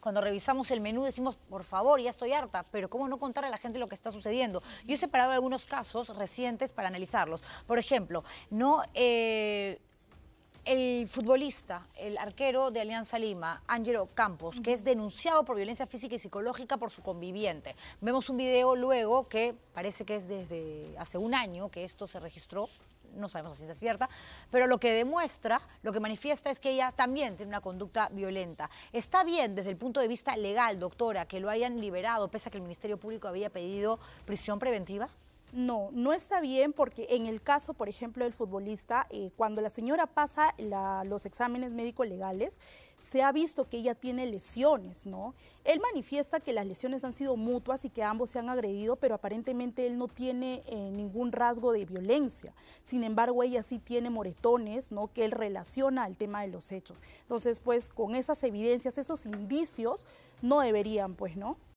cuando revisamos el menú decimos, por favor, ya estoy harta, pero ¿cómo no contar a la gente lo que está sucediendo? Yo he separado algunos casos recientes para analizarlos. Por ejemplo, no... Eh, el futbolista, el arquero de Alianza Lima, Ángelo Campos, que es denunciado por violencia física y psicológica por su conviviente. Vemos un video luego que parece que es desde hace un año que esto se registró, no sabemos si es cierta, pero lo que demuestra, lo que manifiesta es que ella también tiene una conducta violenta. Está bien desde el punto de vista legal, doctora, que lo hayan liberado, pese a que el Ministerio Público había pedido prisión preventiva. No, no está bien porque en el caso, por ejemplo, del futbolista, eh, cuando la señora pasa los exámenes médico-legales, se ha visto que ella tiene lesiones, ¿no? Él manifiesta que las lesiones han sido mutuas y que ambos se han agredido, pero aparentemente él no tiene eh, ningún rasgo de violencia. Sin embargo, ella sí tiene moretones, ¿no? Que él relaciona al tema de los hechos. Entonces, pues con esas evidencias, esos indicios, no deberían, pues, ¿no?